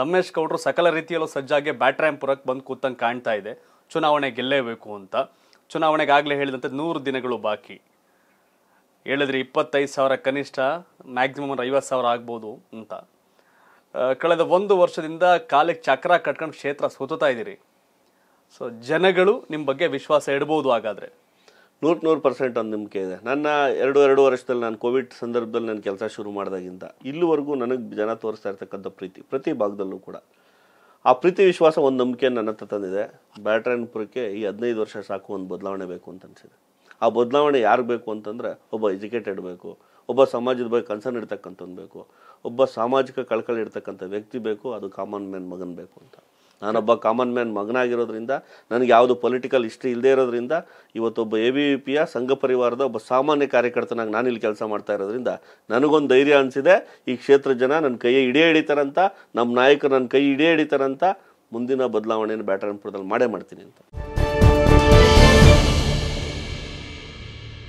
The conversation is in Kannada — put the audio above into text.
ತಮ್ಮೇಶ್ ಗೌಡ್ರು ಸಕಲ ರೀತಿಯಲ್ಲೂ ಸಜ್ಜಾಗಿ ಬ್ಯಾಟ್ರಾಯಂಪುರಕ್ಕೆ ಬಂದು ಕೂತಂಗೆ ಕಾಣ್ತಾ ಇದೆ ಚುನಾವಣೆ ಗೆಲ್ಲೇಬೇಕು ಅಂತ ಚುನಾವಣೆಗಾಗಲೇ ಹೇಳಿದಂತೆ ನೂರು ದಿನಗಳು ಬಾಕಿ ಹೇಳಿದ್ರೆ ಇಪ್ಪತ್ತೈದು ಸಾವಿರ ಕನಿಷ್ಠ ಮ್ಯಾಕ್ಸಿಮಮ್ ಐವತ್ತು ಸಾವಿರ ಆಗ್ಬೋದು ಅಂತ ಕಳೆದ ಒಂದು ವರ್ಷದಿಂದ ಕಾಲಿಗೆ ಚಕ್ರ ಕಟ್ಕೊಂಡು ಕ್ಷೇತ್ರ ಸೋತಾ ಇದ್ದೀರಿ ಸೊ ಜನಗಳು ನಿಮ್ಮ ಬಗ್ಗೆ ವಿಶ್ವಾಸ ಇಡ್ಬೋದು ಹಾಗಾದರೆ ನೂರು ನೂರು ಪರ್ಸೆಂಟ್ ಒಂದು ನಂಬಿಕೆ ಇದೆ ನನ್ನ ಎರಡು ಎರಡು ವರ್ಷದಲ್ಲಿ ನಾನು ಕೋವಿಡ್ ಸಂದರ್ಭದಲ್ಲಿ ನಾನು ಕೆಲಸ ಶುರು ಮಾಡಿದಾಗಿಂದ ಇಲ್ಲಿವರೆಗೂ ನನಗೆ ಜನ ತೋರಿಸ್ತಾ ಇರ್ತಕ್ಕಂಥ ಪ್ರೀತಿ ಪ್ರತಿ ಭಾಗದಲ್ಲೂ ಕೂಡ ಆ ಪ್ರೀತಿ ವಿಶ್ವಾಸ ಒಂದು ನಂಬಿಕೆ ನನ್ನ ಹತ್ರ ತಂದಿದೆ ಬ್ಯಾಟ್ರಾಯನ್ಪುರಕ್ಕೆ ಈ ಹದಿನೈದು ವರ್ಷ ಸಾಕು ಒಂದು ಬದಲಾವಣೆ ಬೇಕು ಅಂತ ಅನಿಸಿದೆ ಆ ಬದಲಾವಣೆ ಯಾರು ಬೇಕು ಅಂತಂದರೆ ಒಬ್ಬ ಎಜುಕೇಟೆಡ್ ಬೇಕು ಒಬ್ಬ ಸಮಾಜದ ಬಗ್ಗೆ ಕನ್ಸರ್ನ್ ಇರ್ತಕ್ಕಂಥವ್ನು ಬೇಕು ಒಬ್ಬ ಸಾಮಾಜಿಕ ಕಳಕಳಿ ಇರ್ತಕ್ಕಂಥ ವ್ಯಕ್ತಿ ಬೇಕು ಅದು ಕಾಮನ್ ಮ್ಯಾನ್ ಮಗನ್ ಬೇಕು ಅಂತ ನಾನೊಬ್ಬ ಕಾಮನ್ ಮ್ಯಾನ್ ಮಗನಾಗಿರೋದ್ರಿಂದ ನನಗೆ ಯಾವುದು ಪೊಲಿಟಿಕಲ್ ಹಿಸ್ಟ್ರಿ ಇಲ್ಲದೇ ಇರೋದ್ರಿಂದ ಇವತ್ತೊಬ್ಬ ಎ ಬಿ ವಿ ಪಿಯ ಸಂಘ ಪರಿವಾರದ ಒಬ್ಬ ಸಾಮಾನ್ಯ ಕಾರ್ಯಕರ್ತನಾಗಿ ನಾನು ಇಲ್ಲಿ ಕೆಲಸ ಮಾಡ್ತಾ ಇರೋದ್ರಿಂದ ನನಗೊಂದು ಧೈರ್ಯ ಅನಿಸಿದೆ ಈ ಕ್ಷೇತ್ರ ಜನ ನನ್ನ ಕೈಯೇ ಇಡೇ ಹಿಡಿತಾರಂತ ನಮ್ಮ ನಾಯಕರು ನನ್ನ ಕೈ ಇಡೇ ಹಿಡಿತಾರಂತ ಮುಂದಿನ ಬದಲಾವಣೆಯನ್ನು ಬ್ಯಾಟರಾಯನಪುರದಲ್ಲಿ ಮಾಡೇ ಮಾಡ್ತೀನಿ ಅಂತ